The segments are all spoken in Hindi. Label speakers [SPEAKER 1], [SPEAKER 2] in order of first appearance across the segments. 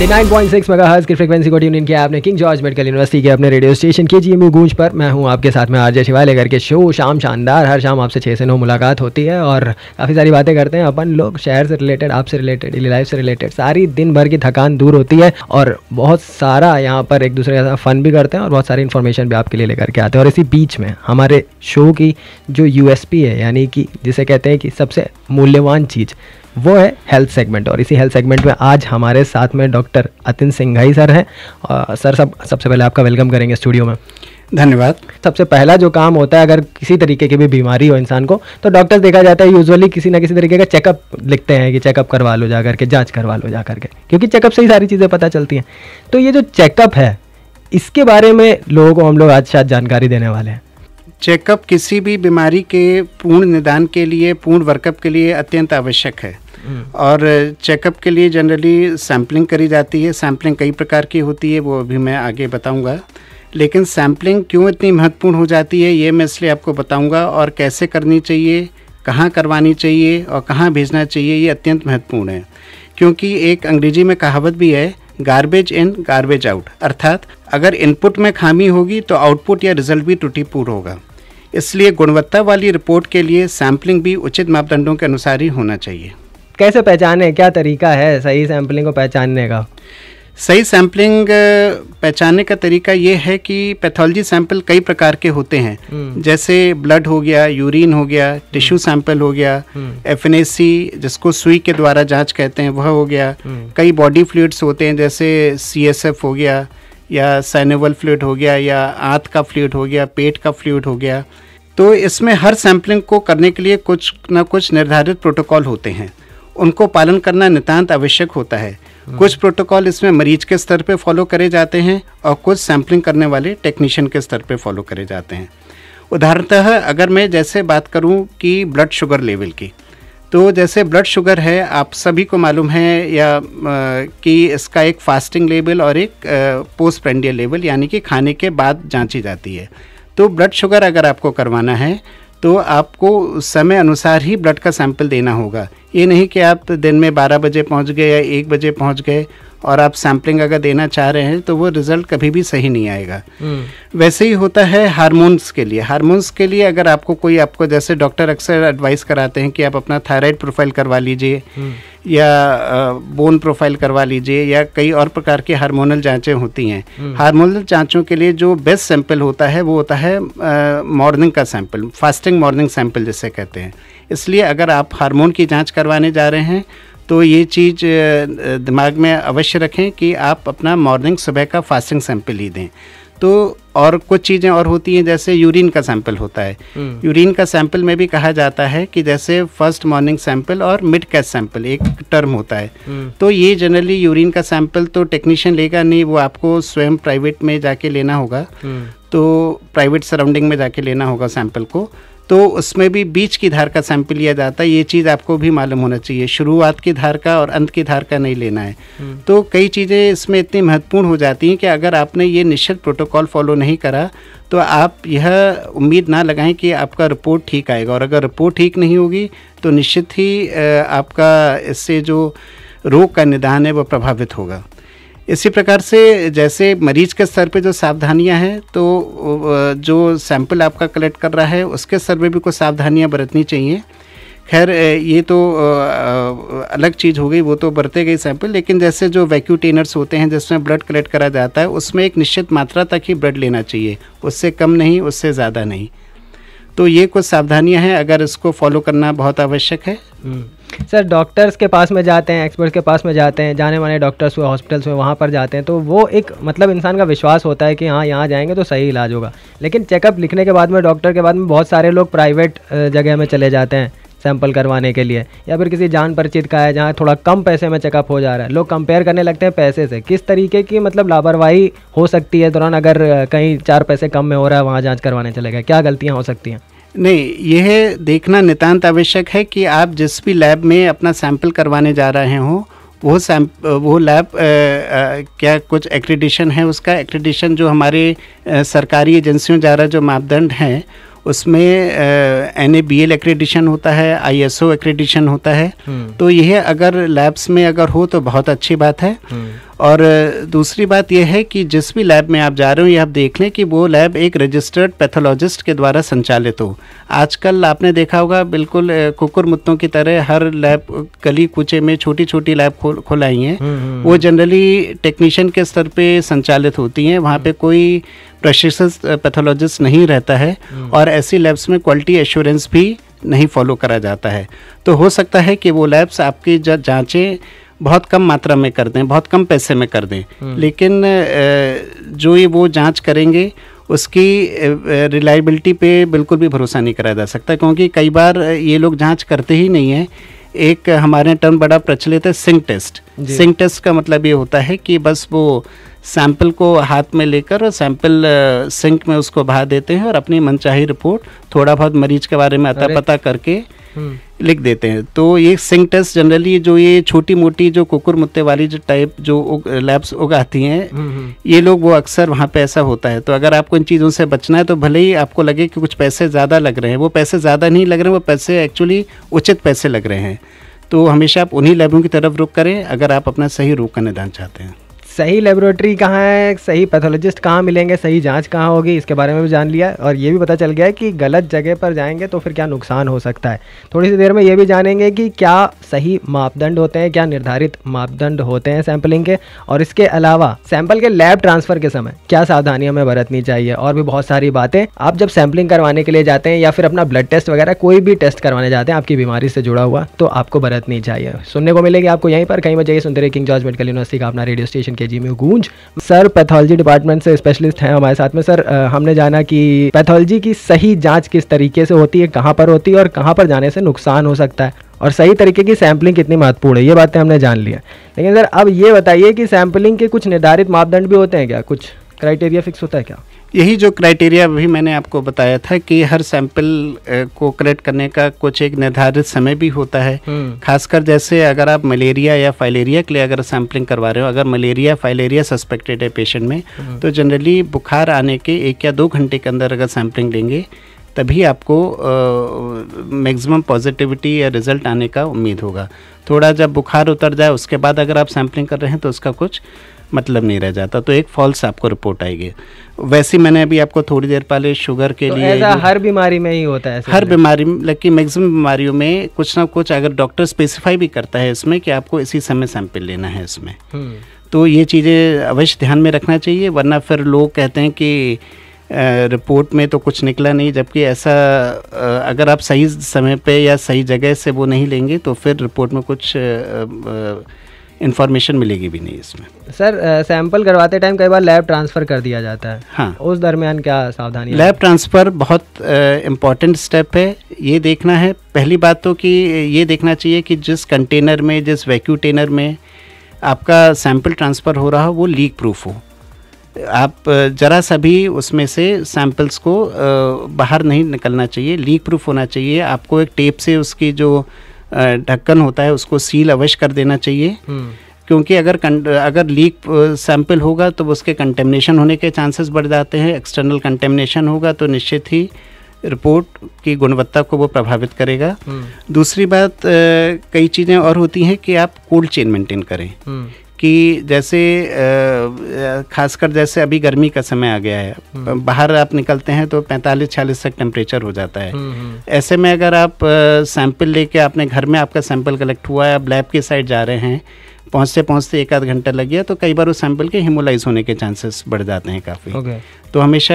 [SPEAKER 1] नाइन पॉइंट सिक्स की फ्रीक्वेंसी को ट्यून इन किया आपने किंग जॉर्ज मेडिकल यूनिवर्सिटी के अपने रेडियो स्टेशन के जी गूंज पर मैं हूं आपके साथ में आरजे शिवाय लेकर के शो शाम शानदार हर शाम आपसे छः से नौ मुलाकात होती है और काफ़ी सारी बातें करते हैं अपन लोग शहर से रिलेटेड आपसे रिलेटेड डेली लाइफ से रिलेटेड सारी दिन भर की थकान दूर होती है और बहुत सारा यहाँ पर एक दूसरे के साथ फन भी करते हैं और बहुत सारी इन्फॉर्मेशन भी आपके लिए लेकर के आते हैं और इसी बीच में हमारे शो की जो यू है यानी कि जिसे कहते हैं कि सबसे मूल्यवान चीज़ वो है हेल्थ सेगमेंट और इसी हेल्थ सेगमेंट में आज हमारे साथ में डॉक्टर अतिन सिंघाई सर हैं सर सब सबसे पहले आपका वेलकम करेंगे स्टूडियो में धन्यवाद सबसे पहला जो काम होता है अगर किसी तरीके की भी बीमारी हो इंसान को तो डॉक्टर देखा जाता है यूजुअली किसी ना किसी तरीके का चेकअप लिखते हैं कि चेकअप करवा लो जा करके जाँच करवा लो जा करके क्योंकि चेकअप से ही सारी चीज़ें पता चलती हैं तो ये जो चेकअप है इसके बारे में लोगों को हम लोग आज शायद जानकारी देने वाले हैं
[SPEAKER 2] चेकअप किसी भी बीमारी के पूर्ण निदान के लिए पूर्ण वर्कअप के लिए अत्यंत आवश्यक है हम्म। और चेकअप के लिए जनरली सैम्पलिंग करी जाती है सैम्पलिंग कई प्रकार की होती है वो अभी मैं आगे बताऊंगा लेकिन सैम्पलिंग क्यों इतनी महत्वपूर्ण हो जाती है ये मैं इसलिए आपको बताऊंगा और कैसे करनी चाहिए कहाँ करवानी चाहिए और कहाँ भेजना चाहिए ये अत्यंत महत्वपूर्ण है क्योंकि एक अंग्रेजी में कहावत भी है गार्बेज इन गार्बेज आउट अर्थात अगर इनपुट में खामी होगी तो आउटपुट या रिजल्ट भी त्रुटिपूर्ण होगा इसलिए गुणवत्ता वाली रिपोर्ट के लिए सैम्पलिंग भी उचित मापदंडों के अनुसार ही होना चाहिए कैसे पहचाने क्या तरीका है सही सैम्पलिंग को पहचानने का सही सैम्पलिंग पहचानने का तरीका ये है कि पैथोलॉजी सैंपल कई प्रकार के होते हैं हम्म। जैसे ब्लड हो गया यूरिन हो गया हम्म। टिश्यू सैंपल हो गया हम्म। एफ जिसको सुई के द्वारा जांच कहते हैं वह हो गया कई बॉडी फ्लूड्स होते हैं जैसे सी हो गया या सैनोवल फ्लूड हो गया या आँत का फ्लूड हो गया पेट का फ्लूड हो गया तो इसमें हर सैम्पलिंग को करने के लिए कुछ ना कुछ निर्धारित प्रोटोकॉल होते हैं उनको पालन करना नितांत आवश्यक होता है हम्म। कुछ प्रोटोकॉल इसमें मरीज के स्तर पे फॉलो करे जाते हैं और कुछ सैम्पलिंग करने वाले टेक्नीशियन के स्तर पे फॉलो करे जाते हैं उदाहरणतः अगर मैं जैसे बात करूं कि ब्लड शुगर लेवल की तो जैसे ब्लड शुगर है आप सभी को मालूम है या आ, कि इसका एक फास्टिंग लेवल और एक पोस्ट प्रेंडियल लेवल यानी कि खाने के बाद जांची जाती है तो ब्लड शुगर अगर आपको करवाना है तो आपको समय अनुसार ही ब्लड का सैंपल देना होगा ये नहीं कि आप दिन में 12 बजे पहुंच गए या एक बजे पहुंच गए और आप सैम्पलिंग अगर देना चाह रहे हैं तो वो रिज़ल्ट कभी भी सही नहीं आएगा हम्म। वैसे ही होता है हार्मोन्स के लिए हार्मोन्स के लिए अगर आपको कोई आपको जैसे डॉक्टर अक्सर एडवाइस कराते हैं कि आप अपना थायराइड प्रोफाइल करवा लीजिए हम्म। या बोन प्रोफाइल करवा लीजिए या कई और प्रकार की हार्मोनल जांचें होती हैं हार्मोनल जांचों के लिए जो बेस्ट सैंपल होता है वो होता है मॉर्निंग का सैंपल फास्टिंग मॉर्निंग सैंपल जिसे कहते हैं इसलिए अगर आप हार्मोन की जांच करवाने जा रहे हैं तो ये चीज़ दिमाग में अवश्य रखें कि आप अपना मॉर्निंग सुबह का फास्टिंग सैंपल ही दें तो और कुछ चीज़ें और होती हैं जैसे यूरिन का सैंपल होता है हम्म। यूरिन का सैंपल में भी कहा जाता है कि जैसे फर्स्ट मॉर्निंग सैंपल और मिड कैच सैंपल एक टर्म होता है हम्म। तो ये जनरली यूरिन का सैंपल तो टेक्नीशियन लेगा नहीं वो आपको स्वयं प्राइवेट में जाके लेना होगा हम्म। तो प्राइवेट सराउंडिंग में जाके लेना होगा सैंपल को तो उसमें भी बीच की धार का सैंपल लिया जाता है ये चीज़ आपको भी मालूम होना चाहिए शुरुआत की धार का और अंत की धार का नहीं लेना है हम्म। तो कई चीज़ें इसमें इतनी महत्वपूर्ण हो जाती हैं कि अगर आपने ये निश्चित प्रोटोकॉल फॉलो नहीं करा तो आप यह उम्मीद ना लगाएं कि आपका रिपोर्ट ठीक आएगा और अगर रिपोर्ट ठीक नहीं होगी तो निश्चित ही आपका इससे जो रोग का निदान है वह प्रभावित होगा इसी प्रकार से जैसे मरीज के स्तर पे जो सावधानियां हैं तो जो सैंपल आपका कलेक्ट कर रहा है उसके स्तर पर भी कुछ सावधानियां बरतनी चाहिए खैर ये तो अलग चीज़ हो गई वो तो बरते गए सैंपल लेकिन जैसे जो वैक्यूटेनर्स होते हैं जिसमें ब्लड कलेक्ट करा जाता है उसमें एक निश्चित मात्रा तक ही ब्लड लेना चाहिए उससे कम नहीं उससे ज़्यादा नहीं तो ये कुछ सावधानियां हैं अगर इसको फॉलो करना बहुत आवश्यक है हम्म।
[SPEAKER 1] सर डॉक्टर्स के पास में जाते हैं एक्सपर्ट्स के पास में जाते हैं जाने माने डॉक्टर्स हुए हॉस्पिटल्स हुए वहाँ पर जाते हैं तो वो एक मतलब इंसान का विश्वास होता है कि हाँ यहाँ जाएंगे तो सही इलाज होगा लेकिन चेकअप लिखने के बाद में डॉक्टर के बाद में बहुत सारे लोग प्राइवेट जगह में चले जाते हैं सैंपल करवाने के लिए या फिर किसी जान परिचित का है जहाँ थोड़ा कम पैसे में चेकअप हो जा रहा है लोग कंपेयर करने लगते हैं पैसे से किस तरीके की मतलब लापरवाही हो सकती है दौरान अगर कहीं चार पैसे कम में हो रहा है वहाँ जाँच करवाने चले गए क्या गलतियाँ हो सकती हैं
[SPEAKER 2] नहीं यह देखना नितांत आवश्यक है कि आप जिस भी लैब में अपना सैंपल करवाने जा रहे हों वो सैम वो लैब क्या कुछ एक्रीडिशन है उसका एक्रीडिशन जो हमारे आ, सरकारी एजेंसियों द्वारा जो मापदंड हैं उसमें N A B L accreditation होता है आई एस ओ एक्रीडिशन होता है हम्म। तो यह अगर लैब्स में अगर हो तो बहुत अच्छी बात है हम्म। और दूसरी बात यह है कि जिस भी लैब में आप जा रहे हो ये आप देख लें कि वो लैब एक रजिस्टर्ड पैथोलॉजिस्ट के द्वारा संचालित हो आजकल आपने देखा होगा बिल्कुल कुकुर मुत्तों की तरह हर लैब गली कुचे में छोटी छोटी लैब खो खोलाई हैं हम्म, हम्म, वो जनरली हम्म। टेक्नीशियन के स्तर पर संचालित होती हैं वहाँ पर कोई प्रशिक्षित पैथोलॉजिस्ट नहीं रहता है और ऐसी लैब्स में क्वालिटी एश्योरेंस भी नहीं फॉलो करा जाता है तो हो सकता है कि वो लैब्स आपकी जाँचें बहुत कम मात्रा में कर दें बहुत कम पैसे में कर दें हम्म। लेकिन जो ये वो जांच करेंगे उसकी रिलायबिलिटी पे बिल्कुल भी भरोसा नहीं कराया जा सकता क्योंकि कई बार ये लोग जांच करते ही नहीं हैं एक हमारे टर्म बड़ा प्रचलित है सिंक टेस्ट सिंक टेस्ट का मतलब ये होता है कि बस वो सैंपल को हाथ में लेकर और सैंपल सिंक में उसको बहा देते हैं और अपनी मनचाही रिपोर्ट थोड़ा बहुत मरीज के बारे में अता पता करके हम्म। लिख देते हैं तो ये सिंक टेस्ट जनरली जो ये छोटी मोटी जो कुकुर मुत्ते वाली जो टाइप जो लैब्स उगाती हैं हम्म, हम्म। ये लोग वो अक्सर वहाँ पे ऐसा होता है तो अगर आपको इन चीज़ों से बचना है तो भले ही आपको लगे कि कुछ पैसे ज़्यादा लग रहे हैं वो पैसे ज़्यादा नहीं लग रहे हैं वो पैसे एक्चुअली उचित पैसे लग रहे हैं तो हमेशा आप उन्हीं लैबों की तरफ रुख करें अगर आप अपना सही रुख का निदान चाहते हैं सही
[SPEAKER 1] लेबोरेटरी कहाँ है सही पैथोलॉजिस्ट कहाँ मिलेंगे सही जांच कहाँ होगी इसके बारे में भी जान लिया और ये भी पता चल गया है कि गलत जगह पर जाएंगे तो फिर क्या नुकसान हो सकता है थोड़ी सी देर में ये भी जानेंगे कि क्या सही मापदंड होते हैं क्या निर्धारित मापदंड होते हैं सैम्पलिंग के और इसके अलावा सैंपल के लैब ट्रांसफ़र के समय क्या सावधानी हमें बरतनी चाहिए और भी बहुत सारी बातें आप जब सैम्पलिंग करवाने के लिए जाते हैं या फिर अपना ब्लड टेस्ट वगैरह कोई भी टेस्ट करवाने जाते हैं आपकी बीमारी से जुड़ा हुआ तो आपको बरतनी चाहिए सुनने को मिलेगी आपको यहीं पर कहीं बजे सुनते रहे किंग जॉर्ज मेडिकल यूनिवर्सिटी का अपना रेडियो स्टेशन के के में गूंज सर पैथोलॉजी डिपार्टमेंट से स्पेशलिस्ट हैं हमारे साथ में सर हमने जाना कि पैथोलॉजी की सही जांच किस तरीके से होती है कहां पर होती है और कहां पर जाने से नुकसान हो सकता है और सही तरीके की सैंपलिंग कितनी महत्वपूर्ण है ये बातें हमने जान लिया लेकिन सर अब ये बताइए कि सैंपलिंग के कुछ निर्धारित मापदंड भी होते हैं क्या कुछ क्राइटेरिया फिक्स होता है क्या
[SPEAKER 2] यही जो क्राइटेरिया भी मैंने आपको बताया था कि हर सैंपल को कलेक्ट करने का कुछ एक निर्धारित समय भी होता है हम्म। खासकर जैसे अगर आप मलेरिया या फाइलेरिया के लिए अगर सैम्पलिंग करवा रहे हो अगर मलेरिया फाइलेरिया सस्पेक्टेड है पेशेंट में हम्म। तो जनरली बुखार आने के एक या दो घंटे के अंदर अगर सैंपलिंग लेंगे तभी आपको मैक्सिमम पॉजिटिविटी या रिजल्ट आने का उम्मीद होगा थोड़ा जब बुखार उतर जाए उसके बाद अगर आप सैम्पलिंग कर रहे हैं तो उसका कुछ मतलब नहीं रह जाता तो एक फॉल्स आपको रिपोर्ट आएगी वैसे मैंने अभी आपको थोड़ी देर पहले शुगर के तो लिए
[SPEAKER 1] हर बीमारी में ही होता है हर
[SPEAKER 2] बीमारी लेकिन मैक्सिमम बीमारियों में कुछ ना कुछ अगर डॉक्टर स्पेसिफाई भी करता है इसमें कि आपको इसी समय सैंपल लेना है इसमें हम्म। तो ये चीज़ें अवश्य ध्यान में रखना चाहिए वरना फिर लोग कहते हैं कि रिपोर्ट में तो कुछ निकला नहीं जबकि ऐसा अगर आप सही समय पे या सही जगह से वो नहीं लेंगे तो फिर रिपोर्ट में कुछ इन्फॉर्मेशन मिलेगी भी नहीं इसमें
[SPEAKER 1] सर सैंपल करवाते टाइम कई बार लैब ट्रांसफ़र कर दिया जाता है हाँ उस दरमियान क्या सावधानी लैब
[SPEAKER 2] ट्रांसफ़र बहुत इम्पॉर्टेंट स्टेप है ये देखना है पहली बात तो कि ये देखना चाहिए कि जिस कंटेनर में जिस वैक्यूटेनर में आपका सैंपल ट्रांसफ़र हो रहा हो वो लीक प्रूफ हो आप ज़रा सा भी उसमें से सैंपल्स को बाहर नहीं निकलना चाहिए लीक प्रूफ होना चाहिए आपको एक टेप से उसकी जो ढक्कन होता है उसको सील अवश्य कर देना चाहिए हम्म। क्योंकि अगर अगर लीक सैंपल होगा तो उसके कंटेमिनेशन होने के चांसेस बढ़ जाते हैं एक्सटर्नल कंटेमिनेशन होगा तो निश्चित ही रिपोर्ट की गुणवत्ता को वो प्रभावित करेगा हम्म। दूसरी बात कई चीज़ें और होती हैं कि आप कोल्ड चेन मेंटेन करें हम्म। कि जैसे खासकर जैसे अभी गर्मी का समय आ गया है हम्म। बाहर आप निकलते हैं तो 45 46 तक टेम्परेचर हो जाता है हम्म, हम्म। ऐसे में अगर आप सैंपल लेके आपने घर में आपका सैंपल कलेक्ट हुआ है आप लैब के साइड जा रहे हैं पहुँचते पहुँचते एक आध घंटा लग गया तो कई बार उस सैंपल के हिमोलाइज होने के चांसेस बढ़ जाते हैं काफ़ी okay. तो हमेशा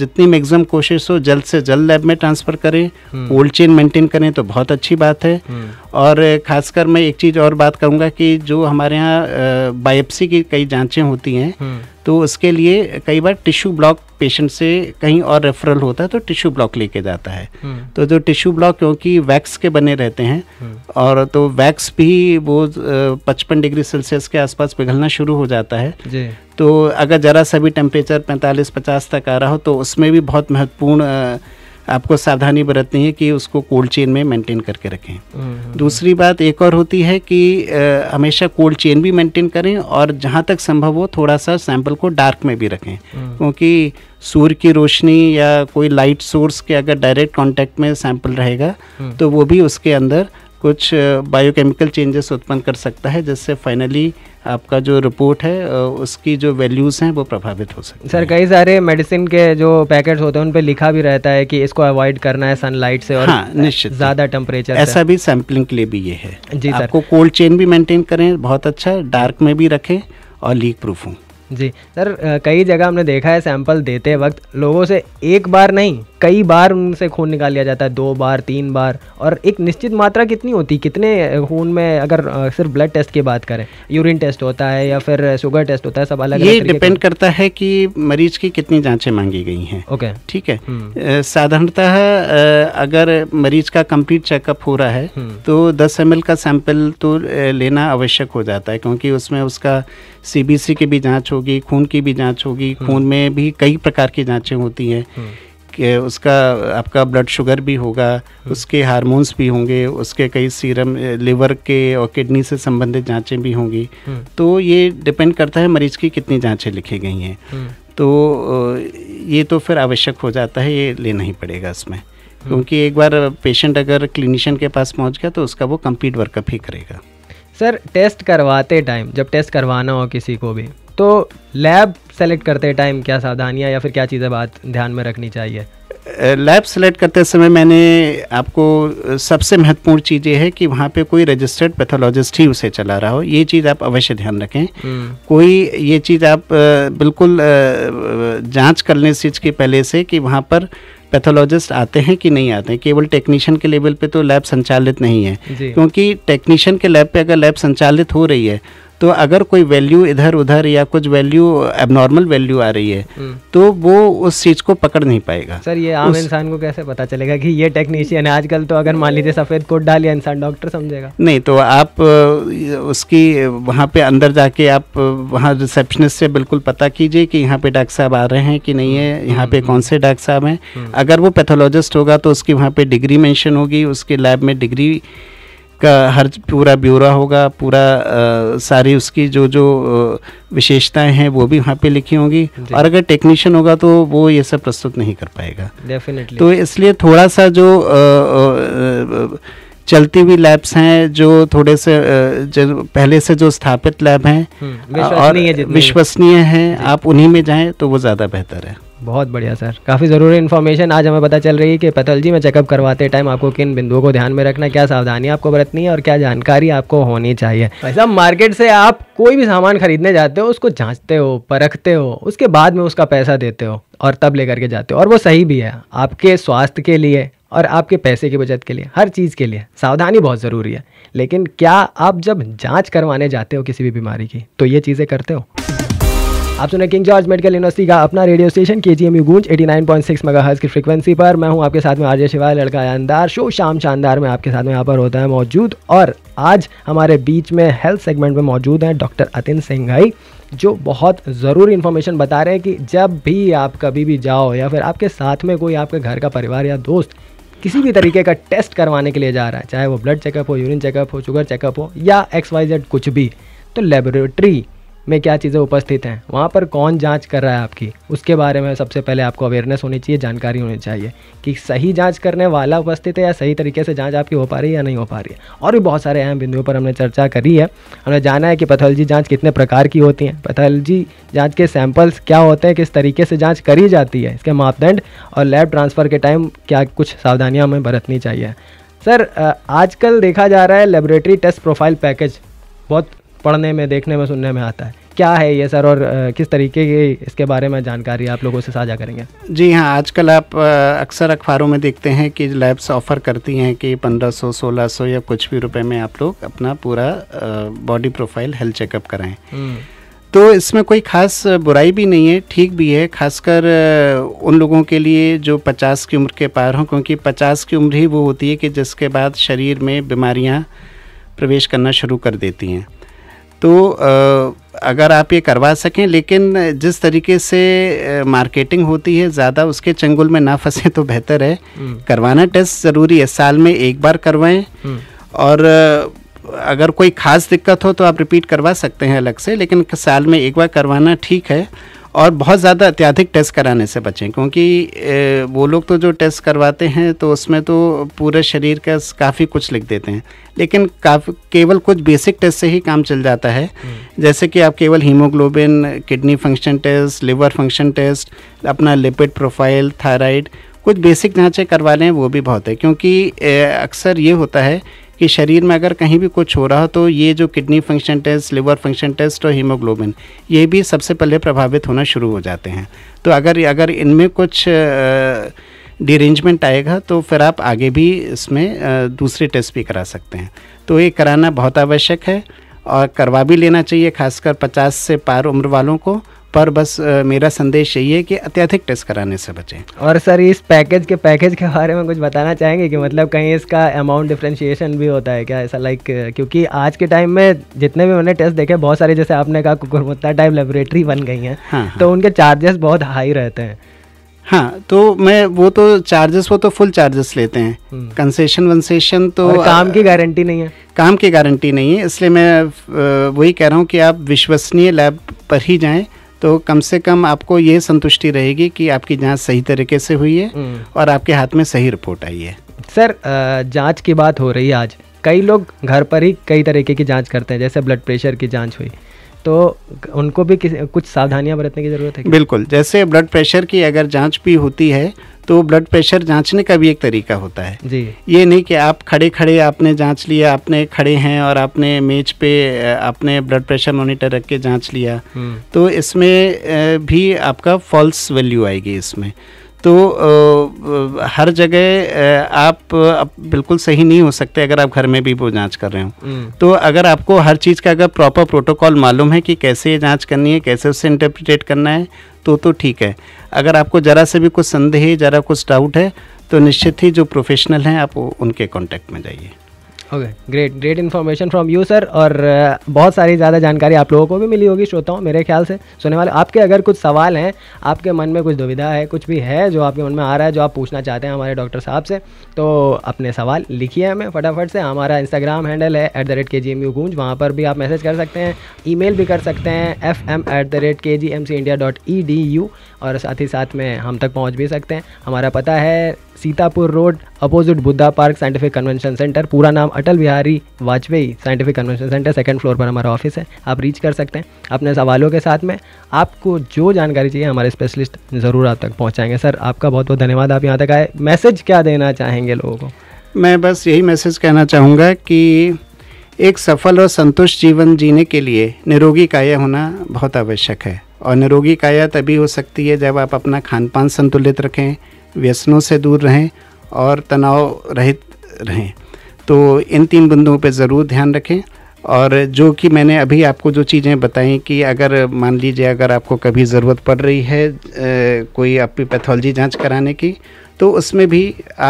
[SPEAKER 2] जितनी मैक्सिमम कोशिश हो जल्द से जल्द लैब में ट्रांसफ़र करें कोल्ड चेन मेंटेन करें तो बहुत अच्छी बात है हम्म। और ख़ासकर मैं एक चीज़ और बात करूँगा कि जो हमारे यहाँ बायोप्सी की कई जाँचें होती हैं हम्म। तो उसके लिए कई बार टिश्यू ब्लॉक पेशेंट से कहीं और रेफरल होता है तो टिश्यू ब्लॉक लेके जाता है हम्म। तो जो टिश्यू ब्लॉक क्योंकि वैक्स के बने रहते हैं हम्म। और तो वैक्स भी वो पचपन डिग्री सेल्सियस के आसपास पिघलना शुरू हो जाता है तो अगर ज़रा सा भी टेम्परेचर पैंतालीस पचास तक आ रहा हो तो उसमें भी बहुत महत्वपूर्ण आपको सावधानी बरतनी है कि उसको कोल्ड चेन में मेंटेन करके रखें हम्म। दूसरी बात एक और होती है कि आ, हमेशा कोल्ड चेन भी मेंटेन करें और जहाँ तक संभव हो थोड़ा सा सैंपल को डार्क में भी रखें हम्म। क्योंकि सूर्य की रोशनी या कोई लाइट सोर्स के अगर डायरेक्ट कांटेक्ट में सैंपल रहेगा हम्म। तो वो भी उसके अंदर कुछ बायोकेमिकल चेंजेस उत्पन्न कर सकता है जिससे फाइनली आपका जो रिपोर्ट है उसकी जो वैल्यूज़ हैं वो प्रभावित हो सकती
[SPEAKER 1] सर कई सारे मेडिसिन के जो पैकेट्स होते हैं उन पर लिखा भी रहता है कि इसको अवॉइड करना है सनलाइट से और हाँ, निश्चित ज़्यादा टेम्परेचर ऐसा
[SPEAKER 2] भी सैम्पलिंग के लिए भी ये है जी आपको कोल्ड चेन भी मेंटेन करें बहुत अच्छा डार्क में भी रखें और लीक प्रूफ हों
[SPEAKER 1] जी सर कई जगह हमने देखा है सैंपल देते वक्त लोगों से एक बार नहीं कई बार उनसे खून निकाल लिया जाता है दो बार तीन बार और एक निश्चित मात्रा कितनी होती कितने खून में अगर सिर्फ ब्लड टेस्ट की बात करें यूरिन टेस्ट होता है या फिर शुगर टेस्ट होता है सब अलग ये डिपेंड
[SPEAKER 2] करता है कि मरीज की कितनी जाँचें मांगी गई हैं ओके ठीक है हम्म। साधारणतः अगर मरीज का कंप्लीट चेकअप हो रहा है हम्म। तो दस एम का सैंपल तो लेना आवश्यक हो जाता है क्योंकि उसमें उसका सी की भी जाँच हो होगी खून की भी जांच होगी हम्म। खून में भी कई प्रकार की जांचें होती हैं हम्म। उसका आपका ब्लड शुगर भी होगा हम्म। उसके हार्मोन्स भी होंगे उसके कई सीरम लिवर के और किडनी से संबंधित जांचें भी होंगी तो ये डिपेंड करता है मरीज की कितनी जांचें लिखी गई हैं तो ये तो फिर आवश्यक हो जाता है ये लेना ही पड़ेगा इसमें क्योंकि एक बार पेशेंट अगर क्लिनिशियन के पास पहुंच गया तो उसका वो कंप्लीट वर्कअप ही करेगा
[SPEAKER 1] सर टेस्ट करवाते टाइम जब टेस्ट करवाना हो किसी को भी तो लैब सेलेक्ट करते टाइम क्या सावधानियाँ या फिर क्या चीज़ें बात ध्यान में रखनी चाहिए
[SPEAKER 2] लैब सेलेक्ट करते समय मैंने आपको सबसे महत्वपूर्ण चीज़ ये है कि वहाँ पे कोई रजिस्टर्ड पैथोलॉजिस्ट ही उसे चला रहा हो ये चीज़ आप अवश्य ध्यान रखें हम्म। कोई ये चीज़ आप बिल्कुल जांच कर लें चीज़ पहले से कि वहाँ पर पैथोलॉजिस्ट आते हैं कि नहीं आते हैं केवल टेक्नीशियन के लेवल पे तो लैब संचालित नहीं है क्योंकि टेक्नीशियन के लैब पे अगर लैब संचालित हो रही है तो अगर कोई वैल्यू इधर उधर या कुछ वैल्यू एबनॉर्मल वैल्यू आ रही है हम्म। तो वो उस चीज़ को पकड़ नहीं पाएगा
[SPEAKER 1] सर ये आम इंसान को कैसे पता चलेगा कि ये टेक्नीशियन है आजकल तो अगर मान लीजिए सफ़ेद कोट डाल या इंसान डॉक्टर समझेगा
[SPEAKER 2] नहीं तो आप उसकी वहाँ पे अंदर जाके आप वहाँ रिसेप्शनिस्ट से बिल्कुल पता कीजिए कि यहाँ पे डॉक्टर साहब आ रहे हैं कि नहीं है हम्म, यहाँ पे हम्म, कौन से डॉक्टर साहब हैं अगर वो पैथोलॉजिस्ट होगा तो उसकी वहाँ पे डिग्री मेंशन होगी उसके लैब में डिग्री का हर पूरा ब्यौरा होगा पूरा आ, सारी उसकी जो जो विशेषताएं हैं वो भी वहाँ पे लिखी होंगी और अगर टेक्नीशियन होगा तो वो ये सब प्रस्तुत नहीं कर पाएगा
[SPEAKER 1] डेफिनेटली तो
[SPEAKER 2] इसलिए थोड़ा सा जो आ, आ, चलती हुई लैब्स हैं जो थोड़े से जो पहले से जो स्थापित लैब हैं हम्म, और विश्वसनीय हैं है, आप उन्हीं में जाएं तो वो ज़्यादा बेहतर है
[SPEAKER 1] बहुत बढ़िया सर
[SPEAKER 2] काफ़ी ज़रूरी इन्फॉर्मेशन आज हमें पता चल
[SPEAKER 1] रही है कि पैथोलॉजी में चेकअप करवाते टाइम आपको किन बिंदुओं को ध्यान में रखना क्या सावधानी आपको बरतनी है और क्या जानकारी आपको होनी चाहिए भाई मार्केट से आप कोई भी सामान खरीदने जाते हो उसको जांचते हो परखते हो उसके बाद में उसका पैसा देते हो और तब लेकर के जाते हो और वो सही भी है आपके स्वास्थ्य के लिए और आपके पैसे की बचत के लिए हर चीज़ के लिए सावधानी बहुत ज़रूरी है लेकिन क्या आप जब जांच करवाने जाते हो किसी भी बीमारी की तो ये चीज़ें करते हो आप सुने किंग जॉर्ज मेडिकल यूनिवर्सिटी का अपना रेडियो स्टेशन के जी एम यू गूंज eighty nine point six mega की फ्रिक्वेंसी पर मैं हूँ आपके साथ में आर्य शिवाय लड़का यानदार शो शाम शानदार में आपके साथ में यहाँ पर होता है मौजूद और आज हमारे बीच में हेल्थ सेगमेंट में मौजूद हैं डॉक्टर अतिन सिंघाई जो बहुत ज़रूरी इन्फॉर्मेशन बता रहे हैं कि जब भी आप कभी भी जाओ या फिर आपके साथ में कोई आपके घर का परिवार या दोस्त किसी भी तरीके का टेस्ट करवाने के लिए जा रहा है चाहे वो ब्लड चेकअप हो यूरिन चेकअप हो शुगर चेकअप हो या एक्स वाई जेड कुछ भी तो लेबोरेटरी में क्या चीज़ें उपस्थित हैं वहाँ पर कौन जांच कर रहा है आपकी उसके बारे में सबसे पहले आपको अवेयरनेस होनी चाहिए जानकारी होनी चाहिए कि सही जांच करने वाला उपस्थित है या सही तरीके से जांच आपकी हो पा रही है या नहीं हो पा रही है और भी बहुत सारे अहम बिंदुओं पर हमने चर्चा करी है हमने जाना है कि पैथोलॉजी जाँच कितने प्रकार की होती हैं पैथोलॉजी जाँच के सैम्पल्स क्या होते हैं किस तरीके से जाँच करी जाती है इसके मापदंड और लैब ट्रांसफ़र के टाइम क्या कुछ सावधानियाँ हमें बरतनी चाहिए सर आजकल देखा जा रहा है लेबोरेटरी टेस्ट प्रोफाइल पैकेज बहुत पढ़ने में देखने में सुनने में आता है क्या है ये सर और किस तरीके की इसके बारे में जानकारी आप लोगों से साझा करेंगे
[SPEAKER 2] जी हाँ आजकल आप अक्सर अखबारों में देखते हैं कि लैब्स ऑफ़र करती हैं कि 1500 1600 या कुछ भी रुपए में आप लोग अपना पूरा बॉडी प्रोफाइल हेल्थ चेकअप कराएं हम्म। तो इसमें कोई ख़ास बुराई भी नहीं है ठीक भी है खासकर उन लोगों के लिए जो 50 की उम्र के पार हों क्योंकि 50 की उम्र ही वो होती है कि जिसके बाद शरीर में बीमारियाँ प्रवेश करना शुरू कर देती हैं तो अगर आप ये करवा सकें लेकिन जिस तरीके से मार्केटिंग होती है ज़्यादा उसके चंगुल में ना फंसे तो बेहतर है हम्म। करवाना टेस्ट ज़रूरी है साल में एक बार करवाएं हम्म। और अगर कोई ख़ास दिक्कत हो तो आप रिपीट करवा सकते हैं अलग से लेकिन साल में एक बार करवाना ठीक है और बहुत ज़्यादा अत्याधिक टेस्ट कराने से बचें क्योंकि वो लोग तो जो टेस्ट करवाते हैं तो उसमें तो पूरे शरीर का काफ़ी कुछ लिख देते हैं लेकिन काफ़ी केवल कुछ बेसिक टेस्ट से ही काम चल जाता है हम्म। जैसे कि आप केवल haemoglobin kidney function test liver function test अपना लिपिड प्रोफाइल थायराइड कुछ बेसिक जाँचें करवा लें वो भी बहुत है क्योंकि अक्सर ये होता है कि शरीर में अगर कहीं भी कुछ हो रहा तो ये जो kidney function test liver function test और हीमोग्लोबिन ये भी सबसे पहले प्रभावित होना शुरू हो जाते हैं तो अगर अगर इनमें कुछ डिरेंजमेंट आएगा तो फिर आप आगे भी इसमें दूसरे टेस्ट भी करा सकते हैं तो ये कराना बहुत आवश्यक है और करवा भी लेना चाहिए खासकर 50 से पार उम्र वालों को पर बस मेरा संदेश यही है कि अत्यधिक टेस्ट कराने से बचें
[SPEAKER 1] और सर इस पैकेज के पैकेज के बारे में कुछ बताना चाहेंगे कि मतलब कहीं इसका अमाउंट डिफ्रेंशिएशन भी होता है क्या ऐसा लाइक क्योंकि आज के टाइम में जितने भी मैंने टेस्ट देखे बहुत सारे जैसे आपने कहा कुकुरमुत्ता टाइप लेबोरेटरी बन गई हैं हाँ, हाँ. तो उनके चार्जेस बहुत हाई रहते हैं
[SPEAKER 2] हाँ तो मैं वो तो चार्जेस वो तो फुल चार्जेस लेते हैं कंसेशन हम्म। वंसेशन तो काम की गारंटी नहीं है काम की गारंटी नहीं है इसलिए मैं वही कह रहा हूँ कि आप विश्वसनीय लैब पर ही जाएं तो कम से कम आपको ये संतुष्टि रहेगी कि आपकी जांच सही तरीके से हुई है हम्म। और आपके हाथ में सही रिपोर्ट आई है
[SPEAKER 1] सर जांच की बात हो रही है आज कई लोग घर पर ही कई
[SPEAKER 2] तरीके की जांच करते हैं जैसे ब्लड प्रेशर की जांच हुई
[SPEAKER 1] तो उनको भी कुछ सावधानियां
[SPEAKER 2] बरतने की ज़रूरत है बिल्कुल जैसे ब्लड प्रेशर की अगर जांच भी होती है तो ब्लड प्रेशर जांचने का भी एक तरीका होता है जी ये नहीं कि आप खड़े खड़े आपने जांच लिया आपने खड़े हैं और आपने मेज पे आपने ब्लड प्रेशर मॉनिटर रख के जांच लिया हम्म। तो इसमें भी आपका फॉल्स वैल्यू आएगी इसमें तो हर जगह आप, आप बिल्कुल सही नहीं हो सकते अगर आप घर में भी वो जांच कर रहे हो हम्म। तो अगर आपको हर चीज़ का अगर प्रॉपर प्रोटोकॉल मालूम है कि कैसे ये जांच करनी है कैसे उससे इंटरप्रिटेट करना है तो तो ठीक है अगर आपको ज़रा से भी कुछ संदेह ज़रा कुछ डाउट है तो निश्चित ही जो प्रोफेशनल हैं आप उनके कॉन्टैक्ट में जाइए
[SPEAKER 1] okay great great information from you sir और uh, बहुत सारी ज़्यादा जानकारी आप लोगों को भी मिली होगी श्रोताओं मेरे ख्याल से सुनने वाले आपके अगर कुछ सवाल हैं आपके मन में कुछ दुविधा है कुछ भी है जो आपके मन में आ रहा है जो आप पूछना चाहते हैं हमारे डॉक्टर साहब से तो अपने सवाल लिखिए हमें फटाफट से हमारा इंस्टाग्राम हैंडल है at the rate K G M you गूंज वहाँ पर भी आप मैसेज कर सकते हैं ई मेल भी कर सकते हैं F M at the rate K G M C India dot E D U और साथ ही साथ में हम तक पहुँच भी सकते हैं हमारा पता है Sitapur road opposite Buddha park scientific convention centre पूरा नाम Atal Bihari Vajpayee scientific convention centre second floor पर हमारा ऑफिस है आप रीच कर सकते हैं अपने सवालों के साथ में आपको जो जानकारी चाहिए हमारे स्पेशलिस्ट ज़रूर आप तक पहुँचाएंगे सर आपका बहुत बहुत धन्यवाद आप यहाँ तक आए मैसेज
[SPEAKER 2] क्या देना चाहेंगे लोगों को मैं बस यही मैसेज कहना चाहूँगा कि एक सफल और संतुष्ट जीवन जीने के लिए निरोगी काया होना बहुत आवश्यक है और निरोगी काया तभी हो सकती है जब आप अपना खान पान संतुलित रखें व्यसनों से दूर रहें और तनाव रहित रहें तो इन तीन बिंदुओं पर ज़रूर ध्यान रखें और जो कि मैंने अभी आपको जो चीज़ें बताई कि अगर मान लीजिए अगर आपको कभी ज़रूरत पड़ रही है ए, कोई आपकी पैथोलॉजी जांच कराने की तो उसमें भी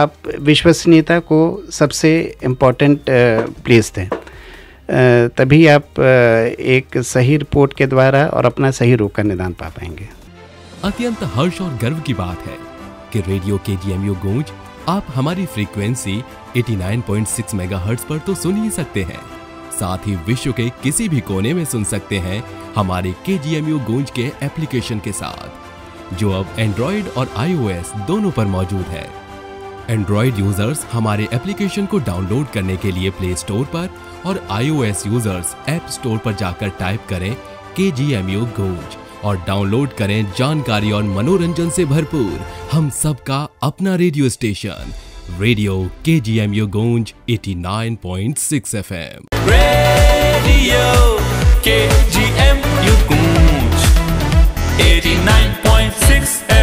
[SPEAKER 2] आप विश्वसनीयता को सबसे इम्पॉर्टेंट प्लेस दें तभी आप एक सही रिपोर्ट के द्वारा और अपना सही रोग का निदान पा पाएंगे
[SPEAKER 1] अत्यंत हर्ष और गर्व की बात है कि रेडियो के जी एम गूंज आप हमारी फ्रीक्वेंसी 89.6 मेगाहर्ट्ज़ पर तो सुन ही सकते हैं साथ ही विश्व के किसी भी कोने में सुन सकते हैं हमारे के जी एम गूंज के एप्लीकेशन के साथ जो अब एंड्रॉयड और आईओएस दोनों पर मौजूद है एंड्रॉयड यूजर्स हमारे एप्लीकेशन को डाउनलोड करने के लिए प्ले स्टोर पर और आईओएस यूजर्स ऐप स्टोर पर जाकर टाइप करें के जी एम यू गूंज और डाउनलोड करें जानकारी और मनोरंजन से भरपूर हम सबका अपना radio station radio K G M U Goonj eighty nine point six F M
[SPEAKER 2] radio K G M U Goonj eighty nine point six